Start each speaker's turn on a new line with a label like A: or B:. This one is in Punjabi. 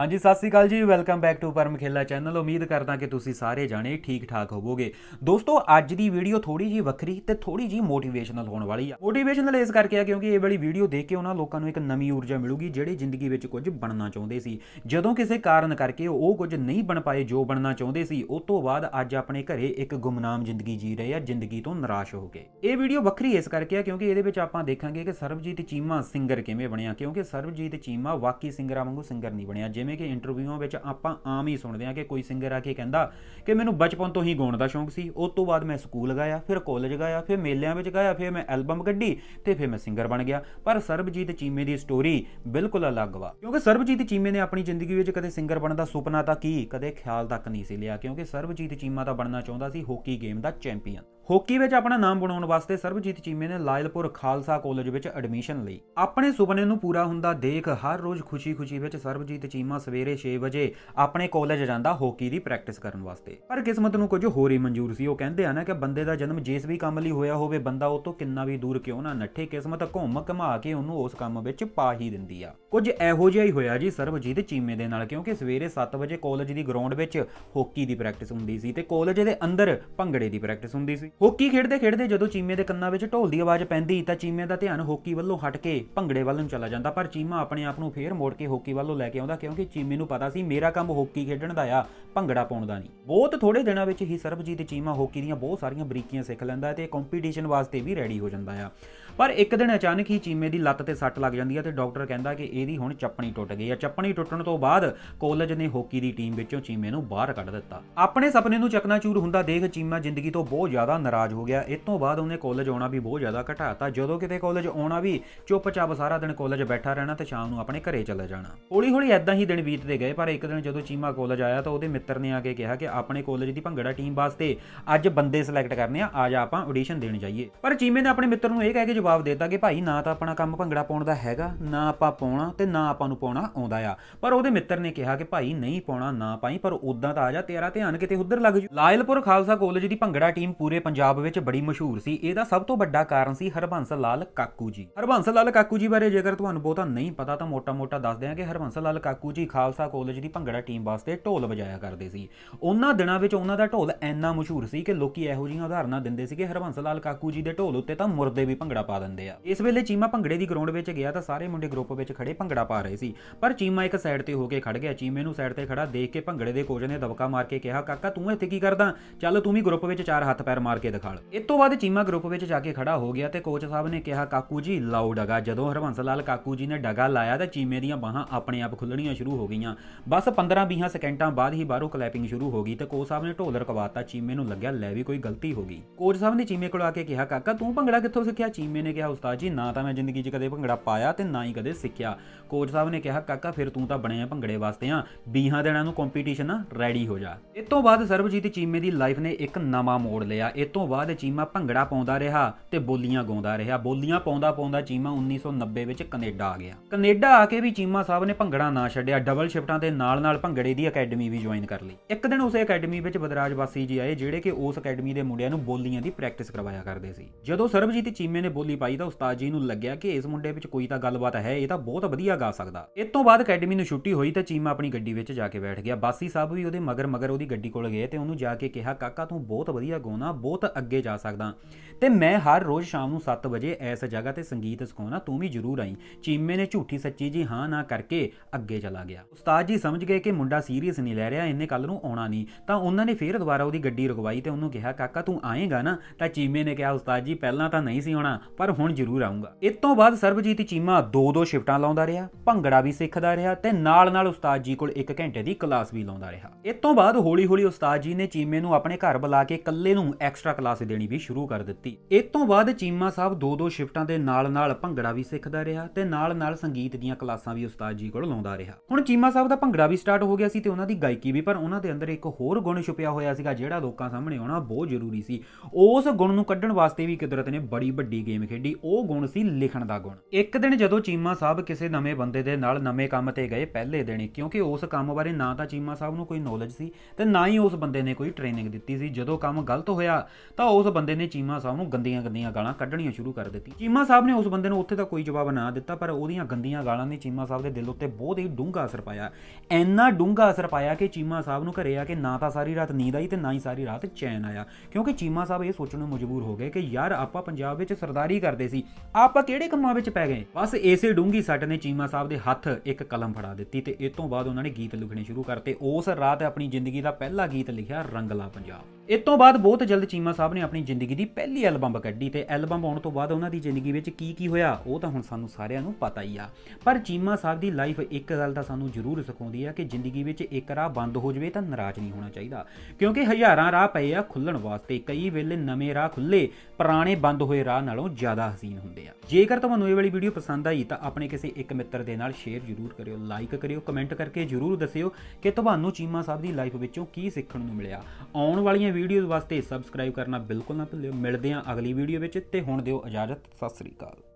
A: ਹਾਂਜੀ ਸਤਿ ਸ੍ਰੀ ਅਕਾਲ ਜੀ welcome back to Param Khela channel ਉਮੀਦ ਕਰਦਾ ਕਿ ਤੁਸੀਂ ਸਾਰੇ ਜਾਣੇ ਠੀਕ ਠਾਕ ਹੋਵੋਗੇ ਦੋਸਤੋ ਅੱਜ ਦੀ ਵੀਡੀਓ ਥੋੜੀ ਜੀ ਵੱਖਰੀ ਤੇ ਥੋੜੀ ਜੀ ਮੋਟੀਵੇਸ਼ਨਲ ਹੋਣ ਵਾਲੀ ਆ ਮੋਟੀਵੇਸ਼ਨਲ ਇਸ ਕਰਕੇ ਆ ਕਿਉਂਕਿ ਇਹ ਵਾਲੀ ਵੀਡੀਓ ਦੇਖ ਕੇ ਉਹਨਾਂ ਲੋਕਾਂ ਨੂੰ ਇੱਕ ਨਵੀਂ ਊਰਜਾ ਮਿਲੂਗੀ ਜਿਹੜੇ ਜ਼ਿੰਦਗੀ ਵਿੱਚ ਕੁਝ ਬਣਨਾ ਚਾਹੁੰਦੇ ਸੀ ਜਦੋਂ ਕਿਸੇ ਕਾਰਨ ਕਰਕੇ ਉਹ ਕੁਝ ਨਹੀਂ ਬਣ ਪਾਏ ਜੋ ਬਣਨਾ ਚਾਹੁੰਦੇ ਸੀ ਉਸ ਤੋਂ ਬਾਅਦ ਅੱਜ ਆਪਣੇ ਘਰੇ ਇੱਕ ਗੁੰਮਨਾਮ ਜ਼ਿੰਦਗੀ ਜੀ ਰਹੇ ਆ ਜ਼ਿੰਦਗੀ ਤੋਂ ਨਿਰਾਸ਼ ਹੋ ਕੇ ਇਹ ਵੀਡੀਓ ਵੱਖਰੀ ਇਸ ਕਰਕੇ ਆ ਕਿਉਂਕਿ ਇਹਦੇ ਵਿੱਚ ਆਪਾਂ ਦੇਖਾਂਗੇ ਕਿ ਸਰਬਜੀਤ ਚੀਮਾ ਸਿੰਗਰ ਕਿਵੇਂ ਬਣਿਆ ਕਿਉਂਕਿ ਸਰਬਜੀਤ ਚੀਮਾ ਵਾਕਈ ਸਿੰਗਰਾਂ ਵਾਂਗੂ ਸਿੰਗਰ ਨਹੀਂ ਬਣਿਆ ਜਿਵੇਂ ਜਿਵੇਂ ਕਿ ਇੰਟਰਵਿਊਆਂ ਵਿੱਚ ਆਪਾਂ ਆਮ ਹੀ ਸੁਣਦੇ ਆ ਕਿ ਕੋਈ ਸਿੰਗਰ ਆ ਕੇ ਕਹਿੰਦਾ ਕਿ ਮੈਨੂੰ ਬਚਪਨ ਤੋਂ ਹੀ ਗਾਉਣ ਦਾ ਸ਼ੌਂਕ ਸੀ ਉਸ ਤੋਂ ਬਾਅਦ ਮੈਂ ਸਕੂਲ ਗਾਇਆ ਫਿਰ ਕਾਲਜ ਗਾਇਆ ਫਿਰ ਮੇਲਿਆਂ ਵਿੱਚ ਗਾਇਆ ਫਿਰ ਮੈਂ ਐਲਬਮ ਕੱਢੀ ਤੇ ਫਿਰ ਮੈਂ ਸਿੰਗਰ ਬਣ ਗਿਆ ਪਰ ਸਰਬਜੀਤ ਚੀਮੇ ਦੀ ਸਟੋਰੀ ਬਿਲਕੁਲ ਅਲੱਗ ਵਾ ਕਿਉਂਕਿ ਸਰਬਜੀਤ ਚੀਮੇ ਨੇ ਆਪਣੀ ਜ਼ਿੰਦਗੀ ਵਿੱਚ ਕਦੇ ਸਿੰਗਰ ਬਣਨ ਦਾ ਸੁਪਨਾ ਤਾਂ ਕੀ ਕਦੇ ਖਿਆਲ ਤੱਕ ਨਹੀਂ ਸੀ ਲਿਆ ਕਿਉਂਕਿ ਸਰਬਜੀਤ ਚੀਮਾ ਤਾਂ ਬਣਨਾ ਚਾਹੁੰਦਾ ਸੀ ਹਾਕੀ ਗੇਮ ਦਾ ਚੈਂਪੀਅਨ ਹਾਕੀ ਵਿੱਚ ਆਪਣਾ ਨਾਮ ਬਣਾਉਣ ਵਾਸਤੇ ਸਰਬਜੀਤ ਚੀਮੇ ਨੇ ਲਾਇਲਪੁਰ ਖਾਲਸਾ ਕਾਲਜ ਵਿੱਚ ਐਡਮਿਸ਼ਨ ਲਈ ਆਪਣੇ ਸੁਪਨੇ ਨੂੰ ਪੂਰਾ ਹੁੰਦਾ ਦੇਖ ਹਰ ਰੋਜ਼ ਖੁਸ਼ੀ-ਖੁਸ਼ੀ ਵਿੱਚ ਸਰਬਜੀਤ ਚੀਮਾ ਸਵੇਰੇ 6 ਵਜੇ ਆਪਣੇ ਕਾਲਜ ਜਾਂਦਾ ਹਾਕੀ ਦੀ ਪ੍ਰੈਕਟਿਸ ਕਰਨ ਵਾਸਤੇ ਪਰ ਕਿਸਮਤ ਨੂੰ ਕੁਝ ਹੋਰ ਹੀ ਮਨਜ਼ੂਰ ਸੀ ਉਹ ਕਹਿੰਦੇ ਆ ਨਾ ਕਿ ਬੰਦੇ ਦਾ ਜਨਮ ਜਿਸ ਵੀ ਕੰਮ ਲਈ ਹੋਇਆ ਹੋਵੇ ਬੰਦਾ ਉਹ ਤੋਂ ਕਿੰਨਾ ਵੀ ਦੂਰ ਕਿਉਂ ਨਾ ਨੱਠੇ ਕਿਸਮਤ ਘੁੰਮ ਘਮਾ ਕੇ ਉਹਨੂੰ ਉਸ ਕੰਮ ਵਿੱਚ ਪਾ ਹੀ ਦਿੰਦੀ ਆ ਕੁਝ ਇਹੋ ਜਿਹਾ ਹੀ ਹੋਇਆ ਜੀ ਸਰਬਜੀਤ ਚੀਮੇ ਦੇ ਨਾਲ ਕਿਉਂਕਿ ਸਵੇਰੇ 7 ਵਜੇ ਕਾਲਜ ਦੀ ਗਰਾਊਂਡ ਵਿੱਚ ਹਾਕੀ ਦੀ ਪ੍ਰੈਕਟਿਸ ਹੁੰਦੀ ਸੀ ਤੇ ਕਾਲਜ ਦੇ ਅੰਦਰ ਭੰਗੜੇ ਦੀ ਪ੍ਰੈਕਟਿਸ ਹੁੰਦੀ ਸੀ ਹੌਕੀ ਖੇਡਦੇ ਖੇਡਦੇ ਜਦੋਂ ਚੀਮੇ ਦੇ ਕੰਨਾਂ ਵਿੱਚ ਢੋਲ ਦੀ ਆਵਾਜ਼ ਪੈਂਦੀ ਤਾਂ ਚੀਮੇ ਦਾ ਧਿਆਨ ਹੌਕੀ ਵੱਲੋਂ ਹਟ ਕੇ ਭੰਗੜੇ ਵੱਲ ਨੂੰ ਚਲਾ ਜਾਂਦਾ ਪਰ ਚੀਮਾ ਆਪਣੇ ਆਪ ਨੂੰ ਫੇਰ ਮੋੜ ਕੇ ਹੌਕੀ ਵੱਲੋਂ ਲੈ ਕੇ ਆਉਂਦਾ ਕਿਉਂਕਿ ਚੀਮੇ ਨੂੰ ਪਤਾ ਸੀ ਮੇਰਾ ਕੰਮ ਹੌਕੀ ਖੇਡਣ ਦਾ ਆ ਭੰਗੜਾ ਪਾਉਣ ਦਾ ਨਹੀਂ ਬਹੁਤ ਥੋੜੇ ਦਿਨਾਂ ਵਿੱਚ ਹੀ ਸਰਬਜੀਤ ਚੀਮਾ ਹੌਕੀ ਦੀਆਂ ਬਹੁਤ ਸਾਰੀਆਂ ਬਰੀਕੀਆਂ ਸਿੱਖ ਲੈਂਦਾ ਤੇ ਕੰਪੀਟੀਸ਼ਨ ਵਾਸਤੇ ਵੀ ਰੈਡੀ ਹੋ ਜਾਂਦਾ ਆ ਪਰ ਇੱਕ ਦਿਨ ਅਚਾਨਕ ਹੀ ਚੀਮੇ ਦੀ ਲੱਤ ਤੇ ਸੱਟ ਲੱਗ ਜਾਂਦੀ ਹੈ ਤੇ ਡਾਕਟਰ ਕਹਿੰਦਾ ਕਿ ਇਹਦੀ ਹੁਣ ਚੱਪਣੀ ਟੁੱਟ ਗਈ ਹੈ ਚੱਪਣੀ ਟੁੱਟਣ ਤੋਂ ਬਾਅਦ ਕਾਲਜ ਨੇ ਹੌਕੀ ਦੀ ਟੀਮ ਵਿੱਚੋਂ ਚੀਮੇ ਨੂੰ ਬਾਹਰ ਕੱਢ ਦਿੱਤਾ ਆਪਣੇ ਸੁਪਨੇ ਨੂੰ ਚੂਰ ਹੁੰਦਾ ਦੇਖ ਚੀਮਾ ਜ਼ਿੰਦਗੀ ਤੋਂ ਬਹੁਤ ਜ਼ਿਆਦਾ ਨਾਰਾਜ਼ ਹੋ ਗਿਆ ਇਸ ਤੋਂ ਬਾਅਦ ਉਹਨੇ ਕਾਲਜ ਆਉਣਾ ਵੀ ਬਹੁਤ ਜ਼ਿਆਦਾ ਘਟਾਤਾ ਜਦੋਂ ਕਿਤੇ ਕਾਲਜ ਆਉਣਾ ਵੀ ਚੁੱਪਚਾਪ ਸਾਰਾ ਦਿਨ ਕਾਲਜ ਬੈਠਾ ਰਹਿਣਾ ਤੇ ਸ਼ਾਮ ਨੂੰ ਆਪਣੇ ਘਰੇ ਚਲੇ ਜਾਣਾ ਹੌਲੀ ਹੌਲੀ ਐਦਾਂ ਹੀ ਦਿਨ ਬੀਤਦੇ ਗਏ ਪਰ ਇੱਕ ਦਿਨ ਜਦੋਂ ਚੀਮਾ ਕਾਲਜ ਆਇਆ ਤਾਂ ਉਹਦੇ ਮਿੱਤਰ ਨੇ ਆ ਕੇ ਕਿਹਾ ਕਿ ਆਪਣੇ ਕਾਲਜ ਦੀ ਭੰਗੜਾ ਟੀਮ ਵਾਸਤੇ ਅੱਜ ਬੰਦੇ ਸਿਲੈਕਟ ਕਰਨੇ ਆ ਆਜ ਆਪਾਂ ਆਡੀਸ਼ਨ ਦੇਣ ਜਾਈਏ ਪਰ ਚੀਮੇ ਨੇ ਆਪਣੇ ਮਿੱਤਰ ਨੂੰ ਇਹ ਕਹਿ ਕੇ ਜਵਾਬ ਦਿੱਤਾ ਕਿ ਭਾਈ ਨਾ ਤਾਂ ਆਪਣਾ ਕੰਮ ਭੰਗੜਾ ਪਾਉਣ ਦਾ ਹੈਗਾ ਨਾ ਆਪਾਂ ਪਾਉਣਾ ਤੇ ਨਾ ਆਪਾਂ ਨੂੰ ਪਾਉਣਾ ਆਉਂਦਾ ਆ ਪਰ ਉਹਦੇ ਮਿੱਤਰ ਨੇ ਕਿਹਾ ਕਿ ਭਾਈ ਨਹੀਂ ਪਾਉਣਾ ਨਾ ਪਾਈ ਪਰ ਉਦਾਂ ਤਾਂ ਆਜਾ ਤੇਰਾ ਧਿਆਨ ਕਿਤੇ ਉੱਧਰ ਲੱਗ ਜੂ ਲਾਇਲਪੁਰ ਖਾਲਸਾ ਕਾਲਜ ਦੀ ਭੰਗੜਾ ਟੀਮ ਪੂਰੇ ਪੰਜਾਬ ਵਿੱਚ ਬੜੀ ਮਸ਼ਹੂਰ ਸੀ ਇਹਦਾ ਸਭ ਤੋਂ ਵੱਡਾ ਕਾਰਨ ਸੀ ਹਰਬੰਸ ਲਾਲ ਕਾਕੂ ਜੀ ਹਰਬੰਸ ਲਾਲ ਕਾਕੂ ਜੀ ਬਾਰੇ ਜੇਕਰ ਤੁਹਾਨੂੰ ਬਹੁਤਾ ਨਹੀਂ ਪਤਾ ਤਾਂ ਮੋਟਾ-ਮੋਟਾ ਦੱਸ ਦਿਆਂ ਕਿ ਹਰਬੰਸ ਲਾਲ ਕਾਕੂ ਜੀ ਖਾਲਸਾ ਕਾਲਜ ਦੀ ਭੰਗੜਾ ਟੀਮ ਵਾਸਤੇ ਢੋਲ ਵਜਾਇਆ ਕਰਦੇ ਸੀ ਉਹਨਾਂ ਦਿਨਾਂ ਵਿੱਚ ਉਹਨਾਂ ਦਾ ਢੋਲ ਇੰਨਾ ਮਸ਼ਹੂਰ ਸੀ ਕਿ ਲੋਕੀ ਇਹੋ ਜਿਹੀਆਂ ਉਦਾਹਰਨਾਂ ਦਿੰਦੇ ਸੀ ਕਿ ਹਰਬੰਸ ਲਾਲ ਕਾਕੂ ਜੀ ਦੇ ਢੋਲ ਉੱਤੇ ਤਾਂ ਮੁਰਦੇ ਵੀ ਭੰਗੜਾ ਪਾ ਦਿੰਦੇ ਆ ਇਸ ਵੇਲੇ ਚੀਮਾ ਭੰਗੜੇ ਦੀ ਗਰਾਊਂਡ ਵਿੱਚ ਗਿਆ ਤਾਂ ਸਾਰੇ ਮੁੰਡੇ ਗਰੁੱਪ ਵਿੱਚ ਖੜੇ ਭੰਗੜਾ ਪਾ ਰਹੇ ਸੀ ਪਰ ਚੀਮਾ ਇੱਕ ਸਾਈਡ ਤੇ ਹੋ ਕੇ ਖੜ ਗਿਆ ਚੀਮੇ ਨੂੰ ਸਾਈਡ ਤੇ ਖੜਾ ਦੇਖ ਕੇ ਭੰਗੜੇ ਦੇ ਕੋਚ ਨੇ ਦਬਕਾ ਮਾਰ ਕੇ ਕਿਹਾ ਕਾਕਾ ਤੂੰ ਇੱਥੇ ਕੀ ਕਰਦਾ ਚੱਲ ਤੂੰ ਵੀ ਗਰੁੱਪ ਵਿੱਚ ਚਾਰ ਹੱਥ ਪੈਰ ਮਾਰ ਮਾਰ ਕੇ ਦਿਖਾਲ ਇਸ ਤੋਂ ਬਾਅਦ ਚੀਮਾ ਗਰੁੱਪ ਵਿੱਚ ਜਾ ਕੇ ਖੜਾ ਹੋ ਗਿਆ ਤੇ ਕੋਚ ਸਾਹਿਬ ਨੇ ਕਿਹਾ ਕਾਕੂ ਜੀ ਲਾਓ ਡਗਾ ਜਦੋਂ ਹਰਵੰਸ ਲਾਲ ਕਾਕੂ ਜੀ ਨੇ ਡਗਾ ਲਾਇਆ ਤਾਂ ਚੀਮੇ ਦੀਆਂ ਬਾਹਾਂ ਆਪਣੇ ਆਪ ਖੁੱਲਣੀਆਂ ਸ਼ੁਰੂ ਹੋ ਗਈਆਂ ਬਸ 15-20 ਸਕਿੰਟਾਂ ਬਾਅਦ ਹੀ ਬਾਹਰੋਂ ਕਲੈਪਿੰਗ ਸ਼ੁਰੂ ਹੋ ਗਈ ਤੇ ਕੋਚ ਸਾਹਿਬ ਨੇ ਢੋਲ ਰਕਵਾਤਾ ਚੀਮੇ ਨੂੰ ਲੱਗਿਆ ਲੈ ਵੀ ਕੋਈ ਗਲਤੀ ਹੋ ਗਈ ਕੋਚ ਸਾਹਿਬ ਨੇ ਚੀਮੇ ਕੋਲ ਆ ਕੇ ਕਿਹਾ ਕਾਕਾ ਤੂੰ ਭੰਗੜਾ ਕਿੱਥੋਂ ਸਿੱਖਿਆ ਚੀਮੇ ਨੇ ਕਿਹਾ ਉਸਤਾਦ ਜੀ ਨਾ ਤਾਂ ਮੈਂ ਜ਼ਿੰਦਗੀ 'ਚ ਕਦੇ ਭੰਗੜਾ ਪਾਇਆ ਤੇ ਨਾ ਹੀ ਕਦੇ ਸਿੱਖਿਆ ਕੋਚ ਸਾਹਿਬ ਨੇ ਕਿਹਾ ਕਾਕਾ ਫਿਰ ਤੂੰ ਤਾਂ ਬਣਿਆ ਭੰਗੜੇ ਵਾਸਤੇ ਆ 20 ਦਿਨਾਂ ਨੂੰ ਕੰਪੀਟੀਸ਼ਨ ਆ ਰੈਡੀ ਹੋ ਜਾ ਇਸ ਤੋਂ ਬਾਅਦ ਸਰਬਜੀਤ ਚੀਮੇ ਦੀ ਲਾਈਫ ਨੇ ਇੱਕ ਨਵਾਂ ਮੋੜ ਲਿਆ ਇਹ ਤੋਂ ਬਾਅਦ ਚੀਮਾ ਭੰਗੜਾ ਪਾਉਂਦਾ ਰਿਹਾ ਤੇ ਬੋਲੀਆਂ ਗਾਉਂਦਾ ਰਿਹਾ ਬੋਲੀਆਂ ਪਾਉਂਦਾ ਪਾਉਂਦਾ ਚੀਮਾ 1990 ਵਿੱਚ ਕੈਨੇਡਾ ਆ ਗਿਆ ਕੈਨੇਡਾ ਆ ਕੇ ਵੀ ਚੀਮਾ ਸਾਹਿਬ ਨੇ ਭੰਗੜਾ ਨਾ ਛੱਡਿਆ ਡਬਲ ਸ਼ਿਫਟਾਂ ਦੇ ਨਾਲ ਨਾਲ ਭੰਗੜੇ ਦੀ ਅਕੈਡਮੀ ਵੀ ਜੁਆਇਨ ਕਰ ਲਈ ਇੱਕ ਦਿਨ ਉਸੇ ਅਕੈਡਮੀ ਵਿੱਚ ਬਦਰਾਜ ਵਾਸੀ ਜੀ ਆਏ ਜਿਹੜੇ ਕਿ ਉਸ ਅਕੈਡਮੀ ਦੇ ਮੁੰਡਿਆਂ ਨੂੰ ਬੋਲੀਆਂ ਦੀ ਪ੍ਰੈਕਟਿਸ ਕਰਵਾਇਆ ਕਰਦੇ ਸੀ ਜਦੋਂ ਸਰਬਜੀਤ ਚੀਮੇ ਨੇ ਬੋਲੀ ਪਾਈ ਤਾਂ ਉਸਤਾਦ ਜੀ ਨੂੰ ਲੱਗਿਆ ਕਿ ਇਸ ਮੁੰਡੇ ਵਿੱਚ ਕੋਈ ਤਾਂ ਗੱਲਬਾਤ ਹੈ ਇਹ ਤਾਂ ਬਹੁਤ ਵਧੀਆ ਗਾ ਸਕਦਾ ਇਸ ਤੋਂ ਬਾਅਦ ਅਕੈਡਮੀ ਨੂੰ ਛੁੱਟੀ ਹੋਈ ਤਾਂ ਚੀਮਾ ਆਪਣੀ ਗੱਡੀ ਵਿੱਚ ਜਾ ਕੇ ਬੈਠ ਗਿਆ ਬਾਸੀ ਸਾਹਿਬ ਵੀ ਉਹਦੇ ਮਗਰ ਮਗਰ ਉਹਦੀ ਗੱਡੀ ਕੋਲ ਗਏ ਤੇ ਉਹਨੂੰ ਜਾ ਕੇ ਕਿਹਾ ਕਾਕਾ ਤੂੰ ਬਹੁਤ ਵਧੀਆ ਗਾਉਣਾ ਬਹੁਤ ਬਹੁਤ ਅੱਗੇ ਜਾ ਸਕਦਾ ਤੇ ਮੈਂ ਹਰ ਰੋਜ਼ ਸ਼ਾਮ ਨੂੰ 7 ਵਜੇ ਐਸ ਜਗ੍ਹਾ ਤੇ ਸੰਗੀਤ ਸਿਖਾਉਣਾ ਤੂੰ ਵੀ ਜ਼ਰੂਰ ਆਈ ਚੀਮੇ ਨੇ ਝੂਠੀ ਸੱਚੀ ਜੀ ਹਾਂ ਨਾ ਕਰਕੇ ਅੱਗੇ ਚਲਾ ਗਿਆ ਉਸਤਾਦ ਜੀ ਸਮਝ ਗਏ ਕਿ ਮੁੰਡਾ ਸੀਰੀਅਸ ਨਹੀਂ ਲੈ ਰਿਹਾ ਇਹਨੇ ਕੱਲ ਨੂੰ ਆਉਣਾ ਨਹੀਂ ਤਾਂ ਉਹਨਾਂ ਨੇ ਫੇਰ ਦੁਬਾਰਾ ਉਹਦੀ ਗੱਡੀ ਰੁਕਵਾਈ ਤੇ ਉਹਨੂੰ ਕਿਹਾ ਕਾਕਾ ਤੂੰ ਆਏਗਾ ਨਾ ਤਾਂ ਚੀਮੇ ਨੇ ਕਿਹਾ ਉਸਤਾਦ ਜੀ ਪਹਿਲਾਂ ਤਾਂ ਨਹੀਂ ਸੀ ਆਉਣਾ ਪਰ ਹੁਣ ਜ਼ਰੂਰ ਆਉਂਗਾ ਇਸ ਤੋਂ ਬਾਅਦ ਸਰਬਜੀਤ ਚੀਮਾ ਦੋ ਦੋ ਸ਼ਿਫਟਾਂ ਲਾਉਂਦਾ ਰਿਹਾ ਭੰਗੜਾ ਵੀ ਸਿੱਖਦਾ ਰਿਹਾ ਤੇ ਨਾਲ ਨਾਲ ਉਸਤਾਦ ਜੀ ਕੋਲ 1 ਘੰਟੇ ਦੀ ਕਲਾਸ ਵੀ ਲਾਉਂਦਾ ਰਿਹਾ ਇਸ ਤੋਂ ਬਾਅਦ ਹੌਲੀ ਹੌਲੀ ਉਸਤਾਦ ਜੀ ਨੇ ਚੀਮੇ ਨੂੰ ਆਪਣੇ ਘਰ ਬੁਲਾ ਕੇ ਇਕੱਲੇ ਨੂੰ ਐਕਸਟਰਾ ਐਕਸਟਰਾ ਕਲਾਸ ਦੇਣੀ ਵੀ ਸ਼ੁਰੂ ਕਰ ਦਿੱਤੀ ਇਸ ਤੋਂ ਬਾਅਦ ਚੀਮਾ ਸਾਹਿਬ ਦੋ ਦੋ ਸ਼ਿਫਟਾਂ ਦੇ ਨਾਲ-ਨਾਲ ਭੰਗੜਾ ਵੀ ਸਿੱਖਦਾ ਰਿਹਾ ਤੇ ਨਾਲ-ਨਾਲ ਸੰਗੀਤ ਦੀਆਂ ਕਲਾਸਾਂ ਵੀ ਉਸਤਾਦ ਜੀ ਕੋਲ ਲਾਉਂਦਾ ਰਿਹਾ ਹੁਣ ਚੀਮਾ ਸਾਹਿਬ ਦਾ ਭੰਗੜਾ ਵੀ ਸਟਾਰਟ ਹੋ ਗਿਆ ਸੀ ਤੇ ਉਹਨਾਂ ਦੀ ਗਾਇਕੀ ਵੀ ਪਰ ਉਹਨਾਂ ਦੇ ਅੰਦਰ ਇੱਕ ਹੋਰ ਗੁਣ ਛੁਪਿਆ ਹੋਇਆ ਸੀਗਾ ਜਿਹੜਾ ਲੋਕਾਂ ਸਾਹਮਣੇ ਆਉਣਾ ਬਹੁਤ ਜ਼ਰੂਰੀ ਸੀ ਉਸ ਗੁਣ ਨੂੰ ਕੱਢਣ ਵਾਸਤੇ ਵੀ ਕੁਦਰਤ ਨੇ ਬੜੀ ਵੱਡੀ ਗੇਮ ਖੇਡੀ ਉਹ ਗੁਣ ਸੀ ਲਿਖਣ ਦਾ ਗੁਣ ਇੱਕ ਦਿਨ ਜਦੋਂ ਚੀਮਾ ਸਾਹਿਬ ਕਿਸੇ ਨਵੇਂ ਬੰਦੇ ਦੇ ਨਾਲ ਨਵੇਂ ਕੰਮ ਤੇ ਗਏ ਪਹਿਲੇ ਦਿਨ ਕਿਉਂਕਿ ਉਸ ਕੰਮ ਬਾਰੇ ਨਾ ਤਾਂ ਚੀਮਾ ਸਾਹਿਬ ਨੂੰ ਕੋਈ ਨੌਲੇਜ ਸੀ ਤੇ ਨਾ ਹੀ ਉਸ ਬੰਦੇ ਨੇ ਕੋਈ ਟ੍ਰੇਨਿੰਗ ਦਿੱਤੀ ਸੀ ਜਦੋਂ ਕੰਮ ਗਲਤ ਹੋਇਆ ਤਾਂ ਉਸ ਬੰਦੇ ਨੇ ਚੀਮਾ ਸਾਹਿਬ ਨੂੰ ਗੰਦੀਆਂ ਗੰਦੀਆਂ ਗਾਲਾਂ ਕੱਢਣੀਆਂ ਸ਼ੁਰੂ ਕਰ ਦਿੱਤੀ ਚੀਮਾ ਸਾਹਿਬ ਨੇ ਉਸ ਬੰਦੇ ਨੂੰ ਉੱਥੇ ਤਾਂ ਕੋਈ ਜਵਾਬ ਨਾ ਦਿੱਤਾ ਪਰ ਉਹਦੀਆਂ ਗੰਦੀਆਂ ਗਾਲਾਂ ਨੇ ਚੀਮਾ ਸਾਹਿਬ ਦੇ ਦਿਲ ਉੱਤੇ ਬਹੁਤ ਹੀ ਡੂੰਘਾ ਅਸਰ ਪਾਇਆ ਐਨਾ ਡੂੰਘਾ ਅਸਰ ਪਾਇਆ ਕਿ ਚੀਮਾ ਸਾਹਿਬ ਨੂੰ ਘਰੇ ਆ ਕੇ ਨਾ ਤਾਂ ਸਾਰੀ ਰਾਤ ਨੀਂਦ ਆਈ ਤੇ ਨਾ ਹੀ ਸਾਰੀ ਰਾਤ ਚੈਨ ਆਇਆ ਕਿਉਂਕਿ ਚੀਮਾ ਸਾਹਿਬ ਇਹ ਸੋਚਣ ਨੂੰ ਮਜਬੂਰ ਹੋ ਗਏ ਕਿ ਯਾਰ ਆਪਾਂ ਪੰਜਾਬ ਵਿੱਚ ਸਰਦਾਰੀ ਕਰਦੇ ਸੀ ਆਪਾਂ ਕਿਹੜੇ ਕੰਮਾਂ ਵਿੱਚ ਪੈ ਗਏ ਬਸ ਇਸੇ ਡੂੰਗੀ ਸੱਟ ਨੇ ਚੀਮਾ ਸਾਹਿਬ ਦੇ ਹੱਥ ਇੱਕ ਕਲਮ ਫੜਾ ਦਿੱਤੀ ਤੇ ਇਸ ਤੋਂ ਬਾਅਦ ਉਹਨਾਂ ਨੇ ਗੀਤ ਲਿਖਣੇ ਸ਼ੁਰੂ ਕਰਤੇ ਉਸ ਰਾਤ ਆਪਣੀ ਜ਼ਿੰਦਗੀ ਦਾ ਪਹਿਲਾ ਗੀਤ ਲਿਖਿਆ ਰੰਗਲਾ ਪੰਜਾਬ ਇਸ ਤੋਂ ਬਾਅਦ ਬਹੁਤ ਜਲਦ ਚੀਮਾ ਸਾਹਿਬ ਨੇ ਆਪਣੀ ਜ਼ਿੰਦਗੀ ਦੀ ਪਹਿਲੀ ਐਲਬਮ ਕੱਢੀ ਤੇ ਐਲਬਮ ਆਉਣ ਤੋਂ ਬਾਅਦ ਉਹਨਾਂ ਦੀ ਜ਼ਿੰਦਗੀ ਵਿੱਚ ਕੀ ਕੀ ਹੋਇਆ ਉਹ ਤਾਂ ਹੁਣ ਸਾਨੂੰ ਸਾਰਿਆਂ ਨੂੰ ਪਤਾ ਹੀ ਆ ਪਰ ਚੀਮਾ ਸਾਹਿਬ ਦੀ ਲਾਈਫ ਇੱਕ ਗੱਲ ਤਾਂ ਸਾਨੂੰ ਜ਼ਰੂਰ ਸਿਖਾਉਂਦੀ ਆ ਕਿ ਜ਼ਿੰਦਗੀ ਵਿੱਚ ਇੱਕ ਰਾਹ ਬੰਦ ਹੋ ਜਵੇ ਤਾਂ ਨਾਰਾਜ਼ ਨਹੀਂ ਹੋਣਾ ਚਾਹੀਦਾ ਕਿਉਂਕਿ ਹਜ਼ਾਰਾਂ ਰਾਹ ਪਏ ਆ ਖੁੱਲਣ ਵਾਸਤੇ ਕਈ ਵੇਲੇ ਨਵੇਂ ਰਾਹ ਖੁੱਲੇ ਪੁਰਾਣੇ ਬੰਦ ਹੋਏ ਰਾਹ ਨਾਲੋਂ ਜ਼ਿਆਦਾ ਹਸੀਨ ਹੁੰਦੇ ਆ ਜੇਕਰ ਤੁਹਾਨੂੰ ਇਹ ਵਾਲੀ ਵੀਡੀਓ ਪਸੰਦ ਆਈ ਤਾਂ ਆਪਣੇ ਕਿਸੇ ਇੱਕ ਮਿੱਤਰ ਦੇ ਨਾਲ ਸ਼ੇਅਰ ਜ਼ਰੂਰ ਕਰਿਓ ਲਾਈਕ ਕਰਿਓ ਕਮੈਂਟ ਕਰਕੇ ਜ਼ਰੂਰ ਦੱਸਿਓ ਕਿ ਤੁਹਾਨੂੰ ਚੀਮਾ ਸਾਹਿਬ ਦੀ ਲਾਈਫ ਵਿੱਚੋਂ ਕੀ ਸਿੱਖਣ ਨੂੰ ਮਿਲਿਆ ਆਉਣ ਵਾਲੀਆਂ ਵੀਡੀਓਜ਼ ਵਾਸਤੇ ਸਬਸਕ੍ਰਾਈਬ ਕਰਨਾ ਬਿਲਕੁਲ ਨਾ ਭੁੱਲਿਓ ਮਿਲਦੇ ਹਾਂ ਅਗਲੀ ਵੀਡੀਓ ਵਿੱਚ ਤੇ ਹੁਣ ਦਿਓ ਇਜਾਜ਼ਤ ਸਤਿ ਸ੍ਰੀ ਅਕਾਲ